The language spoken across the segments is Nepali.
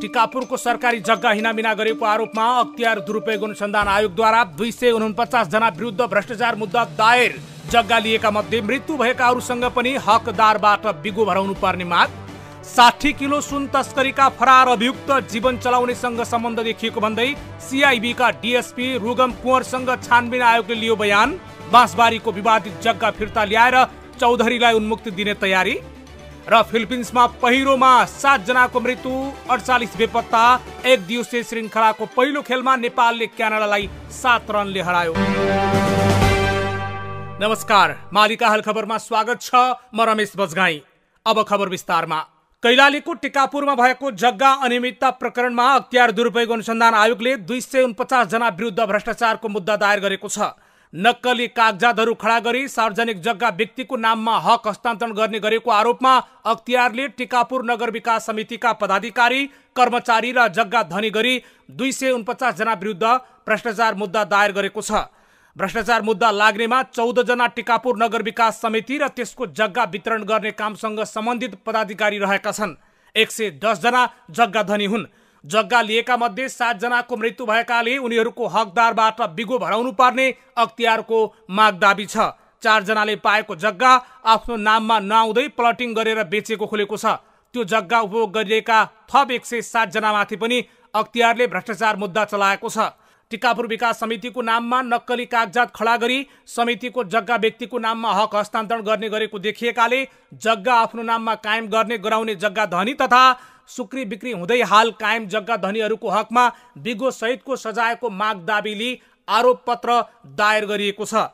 टिकापुरको सरकारी जग्गा हिनामिना गरेको आरोपमा अख्तियार दुरुपयोग अनुसन्धान आयोगद्वारा दुई सय उनपचास जना विरुद्ध भ्रष्टाचार मुद्दा दायर जग्गा लिएका मध्ये मृत्यु भएका अरूसँग पनि हकदारबाट बिगो भराउनु पर्ने माग साठी किलो सुन तस्करीका फरार अभियुक्त जीवन चलाउनेसँग सम्बन्ध देखिएको भन्दै सिआइबीका डिएसपी रुगम कुँवरसँग छानबिन आयोगले लियो बयान बाँसबारीको विवादित जग्गा फिर्ता ल्याएर चौधरीलाई उन्मुक्ति दिने तयारी र फिलिपिन्समा पहिरोमा सातजनाको मृत्यु अडचालिस बेपत्ता एक दिवसीय श्रृङ्खलाको पहिलो खेलमा नेपालले क्यानाडालाई सात रनले हरायो नमस्कार मालिका हाल खबरमा स्वागत छ म रमेश बजगाई अब खबर विस्तारमा कैलालीको टिकापुरमा भएको जग्गा अनियमितता प्रकरणमा अख्तियार दुरुपयोग अनुसन्धान आयोगले दुई सय उनपचास जना विरुद्ध भ्रष्टाचारको मुद्दा दायर गरेको छ नक्कली कागजातहरू खडा गरी सार्वजनिक जग्गा व्यक्तिको नाममा हक हस्तान्तरण गर्ने गरेको आरोपमा अख्तियारले टिकापुर नगर विकास समितिका पदाधिकारी कर्मचारी र जग्गा धनी गरी दुई सय उनपचासजना विरुद्ध भ्रष्टाचार मुद्दा दायर गरेको छ भ्रष्टाचार मुद्दा लाग्नेमा चौधजना टिकापुर नगर विकास समिति र त्यसको जग्गा वितरण गर्ने कामसँग सम्बन्धित पदाधिकारी रहेका छन् एक सय दसजना जग्गा धनी हुन् जग्गा लिएका मध्ये सातजनाको मृत्यु भएकाले उनीहरूको हकदारबाट बिगो भराउनु पर्ने अख्तियारको माग दाबी छ चारजनाले पाएको जग्गा आफ्नो नाममा नआउँदै प्लटिङ गरेर बेचेको खुलेको छ त्यो जग्गा उपभोग गरिएका थप एक सय सातजनामाथि पनि अख्तियारले भ्रष्टाचार मुद्दा चलाएको छ टिकापुर विकास समितिको नाममा नक्कली कागजात खडा गरी समितिको जग्गा व्यक्तिको नाममा हक हस्तान्तरण गर्ने गरेको देखिएकाले जग्गा आफ्नो नाममा कायम गर्ने गराउने जग्गा धनी तथा सुक्री बिक्री हुँदै हाल कायम जग्गा धनीहरूको हकमा बिगो सहितको सजायको माग दाबी लिई आरोप पत्र दायर गरिएको छ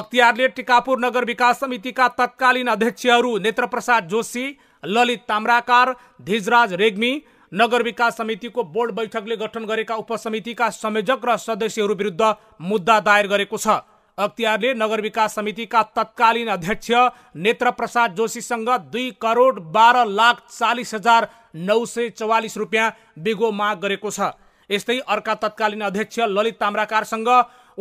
अख्तियारले टिकापुर नगर विकास समितिका तत्कालीन अध्यक्षहरू नेत्रप्रसाद जोशी ललित ताम्राकार धिजराज रेग्मी नगर विकास समितिको बोर्ड बैठकले गठन गरेका उपसमितिका संयोजक र सदस्यहरू विरुद्ध मुद्दा दायर गरेको छ अख्तियारले नगर विकास समितिका तत्कालीन अध्यक्ष नेत्रप्रसाद जोशीसँग दुई करोड बाह्र लाख चालिस हजार नौ सय चौवालिस रुपियाँ बिगो माग गरेको छ यस्तै अर्का तत्कालीन अध्यक्ष ललित ताम्राकारसँग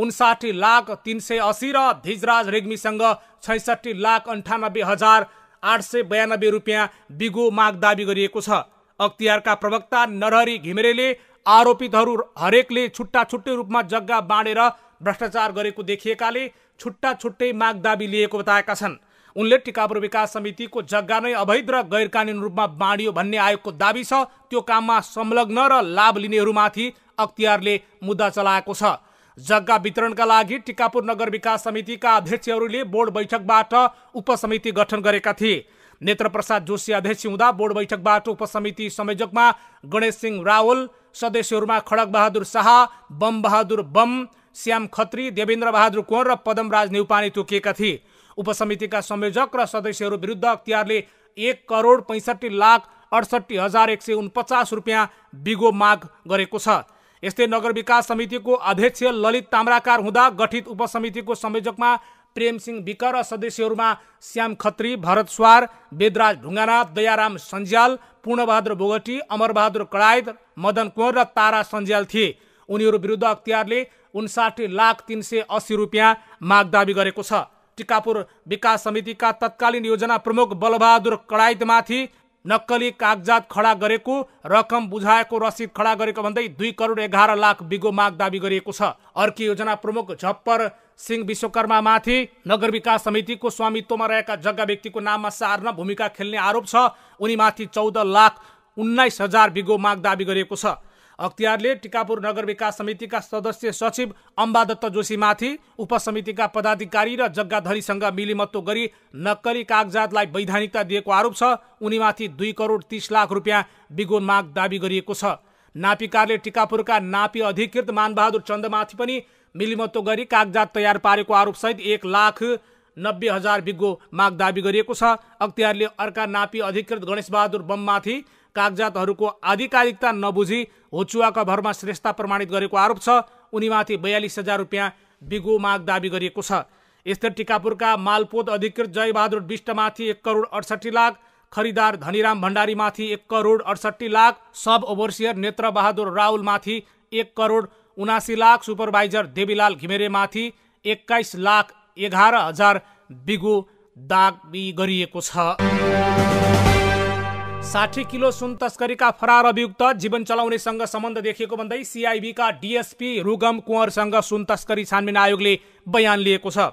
उन्साठी लाख तिन सय असी र धिजराज रेग्मीसँग छैसठी लाख अन्ठानब्बे हजार आठ सय बयानब्बे रुपियाँ बिगो माग दावी गरिएको छ अख्तियारका प्रवक्ता नरहरी घिमिरेले आरोपितहरू हरेकले छुट्टा छुट्टै रूपमा जग्गा बाँडेर भ्रष्टाचार गरेको देखिएकाले छुट्टा छुट्टै माग दाबी लिएको बताएका छन् उनले टिकापुर विकास समितिको जग्गा नै अवैध र गैरकानुन रूपमा बाँडियो भन्ने आयोगको दावी छ त्यो काममा संलग्न र लाभ लिनेहरूमाथि अख्तियारले मुद्दा चलाएको छ जग्गा वितरणका लागि टिकापुर नगर विकास समितिका अध्यक्षहरूले बोर्ड बैठकबाट उपसमिति गठन गरेका थिए नेत्र प्रसाद जोशी अध्यक्ष हुँदा बोर्ड बैठकबाट उपसमिति संयोजकमा गणेश सिंह रावल सदस्यहरूमा खडक बहादुर शाह बम बहादुर बम श्याम खत्री देवेन्द्र बहादुर कोँवर र पदमराज नेउपाने तोकिएका थिए उपसमितिका संयोजक र सदस्यहरू विरुद्ध अख्तियारले एक करोड पैँसठी लाख अडसट्ठी हजार एक सय उनपचास रुपियाँ बिगो माग गरेको छ यस्तै नगर विकास समितिको अध्यक्ष ललित ताम्राकार हुँदा गठित उपसमितिको संयोजकमा प्रेमसिंह विक र सदस्यहरूमा श्याम खत्री भरत स्वार वेदराज ढुङ्गाना दयाराम सन्ज्याल पूर्णबहादुर बोगटी अमरबहादुर कडायत मदन कुँवर र तारा सन्ज्याल थिए उनीहरू विरुद्ध अख्तियारले उन्साठी लाख तिन सय अस्सी रुपियाँ माग दावी गरेको छ टिकापुर विकास समितिका तत्कालीन योजना प्रमुख बलबहादुर कडाइतमाथि नक्कली कागजात खडा गरेको रकम बुझाएको रसिद खडा गरेको भन्दै दुई करोड एघार लाख बिगो माग दावी गरिएको छ अर्की योजना प्रमुख झप्पर सिंह विश्वकर्मामाथि नगर विकास समितिको स्वामित्वमा रहेका जग्गा व्यक्तिको नाममा सार्न भूमिका खेल्ने आरोप छ उनीमाथि चौध लाख उन्नाइस हजार बिगो माग दावी गरिएको छ अख्तियारले टिकापुर नगर विकास समितिका सदस्य सचिव अम्बादत्त जोशीमाथि उपसमितिका पदाधिकारी र जग्गाधरीसँग मिलिमत्तो गरी नक्कली कागजातलाई वैधानिकता दिएको आरोप छ उनीमाथि दुई करोड तिस लाख रुपियाँ बिगो माग दावी गरिएको छ नापिकारले टिकापुरका नापी अधिकृत मानबहादुर चन्दमाथि पनि मिलिमत्तो गरी कागजात तयार पारेको आरोपसहित एक लाख नब्बे हजार बिगो माग दावी गरिएको छ अख्तियारले अर्का नापी अधिकृत गणेशबहादुर बममाथि कागजातहरूको आधिकारिकता नबुझी होचुवाका भरमा श्रेष्ठता प्रमाणित गरेको आरोप छ उनीमाथि बयालिस हजार रुपियाँ बिगो माग दावी गरिएको छ यस्तै टिकापुरका मालपोत अधिकृत जयबहादुर विष्टमाथि एक करोड अडसट्ठी लाख खरिदार धनीराम भण्डारीमाथि एक करोड अडसट्ठी लाख सब ओभरसियर नेत्रबहादुर राहुलमाथि एक करोड उनासी लाख सुपरभाइजर देवीलाल घिमेरेमाथि एक्काइस लाख एघार हजार बिगो दावी गरिएको छ साठी किलो सुन तस्करीका फरार अभियुक्त जीवन चलाउनेसँग सम्बन्ध देखिएको भन्दै सिआइबीका डिएसपी रुगम कुँवरसँग सुन तस्करी छानबिन आयोगले बयान लिएको छ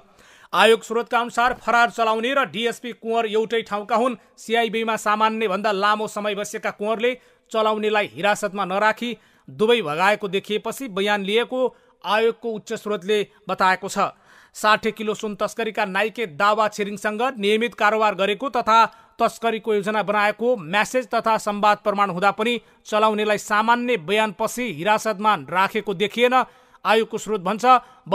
आयोग स्रोतका अनुसार फरार चलाउने र डिएसपी कुँवर एउटै ठाउँका हुन् सिआइबीमा भन्दा लामो समय बसेका कुँवरले चलाउनेलाई हिरासतमा नराखी दुवै भगाएको देखिएपछि बयान लिएको आयोगको उच्च स्रोतले बताएको छ साठी किलो सुन तस्करीका नाइके दावा छिरिङसँग नियमित कारोबार गरेको तथा तस्करीको योजना बनाएको म्यासेज तथा सम्वाद प्रमाण हुँदा पनि चलाउनेलाई सामान्य बयानपछि हिरासतमा राखेको देखिएन आयोगको स्रोत भन्छ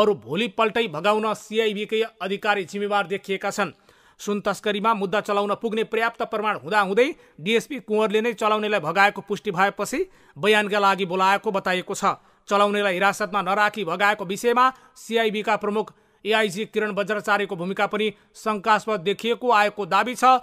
बरु भोलिपल्टै भगाउन सिआइबीकै अधिकारी जिम्मेवार देखिएका छन् सुन तस्करीमा मुद्दा चलाउन पुग्ने पर्याप्त प्रमाण हुँदाहुँदै डिएसपी कुँवरले नै चलाउनेलाई भगाएको पुष्टि भएपछि बयानका लागि बोलाएको बताइएको छ चलाउनेलाई हिरासतमा नराखी भगाएको विषयमा सिआइबीका प्रमुख एआइजी किरण बज्राचार्यको भूमिका पनि शङ्कास्पद देखिएको आएको दावी छ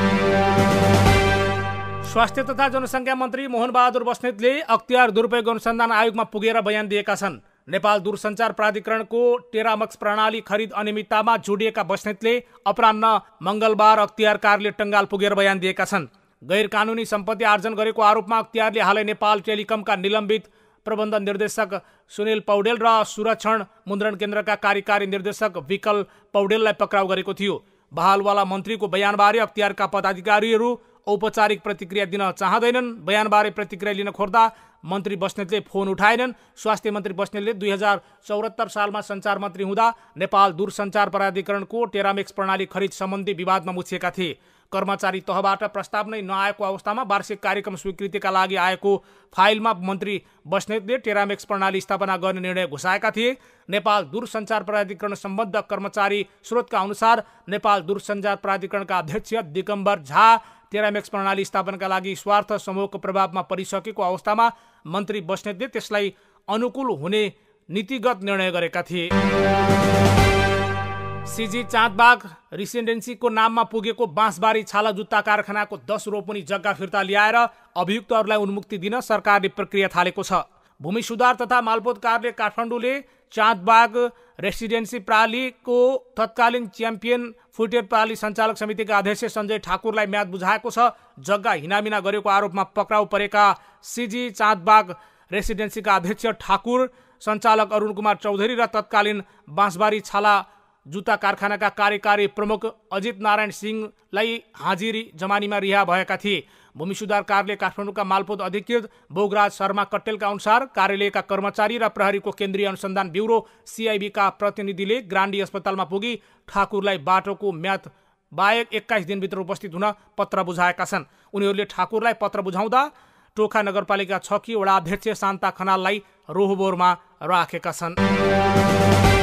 स्वास्थ्य तथा जनसङ्ख्या मन्त्री मोहन बहादुर बस्नेतले अख्तियार दुरुपयोग अनुसन्धान आयोगमा पुगेर बयान दिएका छन् नेपाल दूरसञ्चार प्राधिकरणको टेरामक्स प्रणाली खरिद अनियमिततामा जोडिएका बस्नेतले अपरान्न मङ्गलबार अख्तियार कारले टङ्गाल पुगेर बयान दिएका छन् गैर कानुनी सम्पत्ति आर्जन गरेको आरोपमा अख्तियारले हालै नेपाल टेलिकमका निलम्बित प्रबन्ध निर्देशक सुनिल पौडेल र सुरक्षण मुद्रण केन्द्रका कार्यकारी निर्देशक विकल पौडेललाई पक्राउ गरेको थियो बहालवाला मन्त्रीको बयानबारे अख्तियारका पदाधिकारीहरू औपचारिक प्रतिक्रिया दिन चाहँदैनन् बयानबारे प्रतिक्रिया लिन खोज्दा मन्त्री बस्नेतले फोन उठाएनन् स्वास्थ्य मन्त्री बस्नेतले दुई हजार चौहत्तर सालमा सञ्चार मन्त्री हुँदा नेपाल दूरसञ्चार प्राधिकरणको टेरामेक्स प्रणाली खरिद सम्बन्धी विवादमा मुछिएका थिए कर्मचारी तहबाट प्रस्ताव नै नआएको अवस्थामा वार्षिक कार्यक्रम स्वीकृतिका लागि आएको फाइलमा मन्त्री बस्नेतले टेरामेक्स प्रणाली स्थापना गर्ने निर्णय घुसाएका थिए नेपाल दूरसञ्चार प्राधिकरण सम्बद्ध कर्मचारी स्रोतका अनुसार नेपाल दूरसञ्चार प्राधिकरणका अध्यक्ष दिगम्बर झा टेरामेक्स प्रणाली स्थापनाका लागि स्वार्थ समूहको प्रभावमा परिसकेको अवस्थामा मन्त्री बस्नेतले त्यसलाई अनुकूल हुने नीतिगत निर्णय गरेका थिए सिजी चाँदबाग रेसिडेन्सीको नाममा पुगेको बाँसबारी छाला जुत्ता कारखानाको दस रोपनी जग्गा फिर्ता ल्याएर अभियुक्तहरूलाई उन्मुक्ति दिन सरकारले प्रक्रिया थालेको छ भूमि सुधार तथा मालपोत कार्य काठमाडौँले चाँदबाग रेसिडेन्सी प्रालीको तत्कालीन च्याम्पियन फुटेर प्राली सञ्चालक समितिका अध्यक्ष सञ्जय ठाकुरलाई म्याद बुझाएको छ जग्गा हिनामिना गरेको आरोपमा पक्राउ परेका सिजी चाँदबाग रेसिडेन्सीका अध्यक्ष ठाकुर सञ्चालक अरुण कुमार चौधरी र तत्कालीन बाँसबारी छाला जुत्ता कारखानाका कार्यकारी प्रमुख अजित नारायण सिंहलाई हाजिरी जमानीमा रिहा भएका थिए भूमि सुधार कार्यालय काठमाडौँका मालपोत अधिकृत बोगराज शर्मा कटेलका अनुसार कार्यालयका कर्मचारी र प्रहरीको केन्द्रीय अनुसन्धान ब्युरो सिआइबीका प्रतिनिधिले ग्रान्डी अस्पतालमा पुगी ठाकुरलाई बाटोको म्याद बाहेक एक्काइस दिनभित्र उपस्थित हुन पत्र बुझाएका छन् उनीहरूले ठाकुरलाई पत्र बुझाउँदा टोखा नगरपालिका छ कि वडा अध्यक्ष शान्ता खनाललाई रोहबोरमा राखेका छन्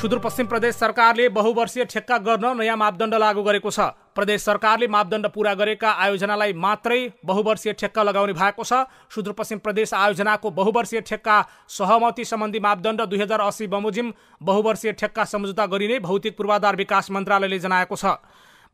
सुदूरपश्चिम प्रदेश सरकारले बहुवर्षीय ठेक्का गर्न नयाँ मापदण्ड लागू गरेको छ प्रदेश सरकारले मापदण्ड पूरा गरेका आयोजनालाई मात्रै बहुवर्षीय ठेक्का लगाउने भएको छ सुदूरपश्चिम प्रदेश आयोजनाको बहुवर्षीय ठेक्का सहमति सम्बन्धी मापदण्ड दुई हजार अस्सी बमोजिम बहुवर्षीय ठेक्का सम्झौता गरिने भौतिक पूर्वाधार विकास मन्त्रालयले जनाएको छ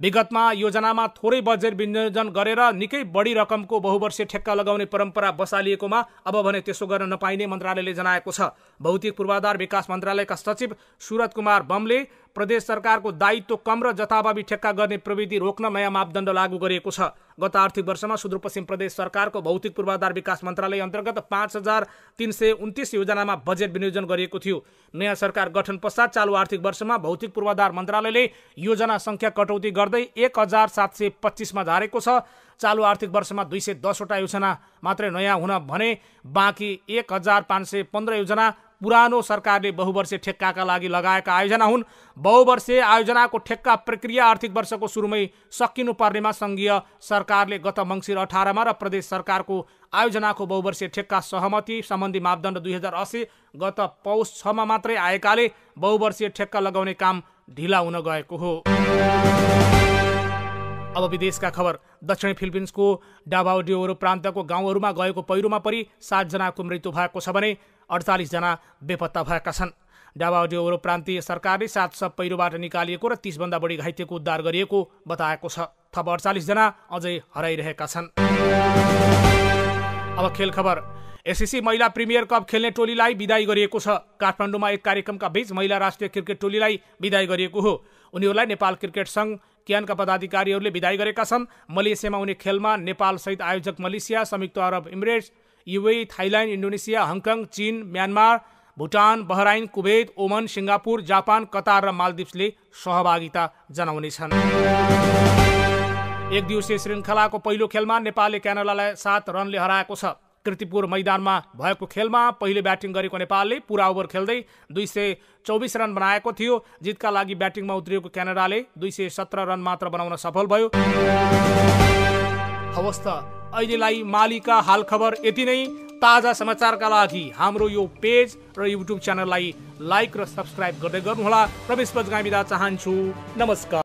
विगतमा योजनामा थोरै बजेट विनियोजन गरेर निकै बढी रकमको बहुवर्षीय ठेक्का लगाउने परम्परा बसालिएकोमा अब भने त्यसो गर्न नपाइने मन्त्रालयले जनाएको छ भौतिक पूर्वाधार विकास मन्त्रालयका सचिव सुरत कुमार बमले प्रदेश सरकारको दायित्व कम र जथाभावी ठेक्का गर्ने प्रविधि रोक्न नयाँ मापदण्ड लागू गरिएको छ गत आर्थिक वर्षमा सुदूरपश्चिम प्रदेश सरकारको भौतिक पूर्वाधार विकास मन्त्रालय अन्तर्गत पाँच हजार तिन सय उन्तिस योजनामा बजेट विनियोजन गरिएको थियो नयाँ सरकार गठन पश्चात चालु आर्थिक वर्षमा भौतिक पूर्वाधार मन्त्रालयले योजना सङ्ख्या कटौती गर्दै एक हजार सात सय पच्चिसमा झारेको छ चालु आर्थिक वर्षमा दुई सय दसवटा योजना मात्रै नयाँ हुन भने बाँकी एक हजार पाँच सय पन्ध्र योजना पुरानो सरकारले बहुवर्षीय ठेक्काका लागि लगाएका आयोजना हुन् बहुवर्षीय आयोजनाको ठेक्का प्रक्रिया आर्थिक वर्षको सुरुमै सकिनुपर्नेमा सङ्घीय सरकारले गत मङ्सिर अठारमा र प्रदेश सरकारको आयोजनाको बहुवर्षीय ठेक्का सहमति सम्बन्धी मापदण्ड दुई हजार अस्सी गत पौष छमा मात्रै आएकाले बहुवर्षीय ठेक्का लगाउने काम ढिला हुन गएको हो अब विदेशका खबर दक्षिण फिलिपिन्सको डाबाओ प्रान्तको गाउँहरूमा गएको पहिरोमा परि सातजनाको मृत्यु भएको छ भने अडचालिसजना बेपत्ता भएका छन् डाबा ओरो प्रान्तीय सरकारले सात सब पहिरोबाट निकालिएको र तिसभन्दा बढी घाइतेको उद्धार गरिएको बताएको छ थप अडचालिसजना अझै हराइरहेका छन् अब खेल खबर एसिसी महिला प्रिमियर कप खेल्ने टोलीलाई विदाई गरिएको छ काठमाडौँमा एक कार्यक्रमका बीच महिला राष्ट्रिय क्रिकेट टोलीलाई विदाई गरिएको हो उनीहरूलाई नेपाल क्रिकेट सङ्घ क्यानका पदाधिकारीहरूले विदाय गरेका छन् मलेसियामा हुने खेलमा नेपालसहित आयोजक मलेसिया संयुक्त अरब Emirates UAE Thailand Indonesia Hong Kong चीन Myanmar Bhutan Bahrain Kuwait Oman Singapore Japan Qatar र मालदिप्सले सहभागिता जनाउनेछन् एक दिवसीय श्रृङ्खलाको पहिलो खेलमा नेपालले क्यानाडालाई सात रनले हराएको छ कृतिपुर मैदानमा भएको खेलमा पहिलो ब्याटिङ गरेको नेपालले पुरा ओभर खेल्दै दुई सय चौबिस रन बनाएको थियो जितका लागि ब्याटिङमा उत्रिएको क्यानाडाले दुई सय सत्र रन मात्र बनाउन सफल भयो अवस्था अहिलेलाई हाल खबर यति नै ताजा समाचारका लागि हाम्रो यो पेज र युट्युब च्यानललाई लाइक र सब्सक्राइब गर्दै गर्नुहोला प्रवेश पजगामी चाहन्छु नमस्कार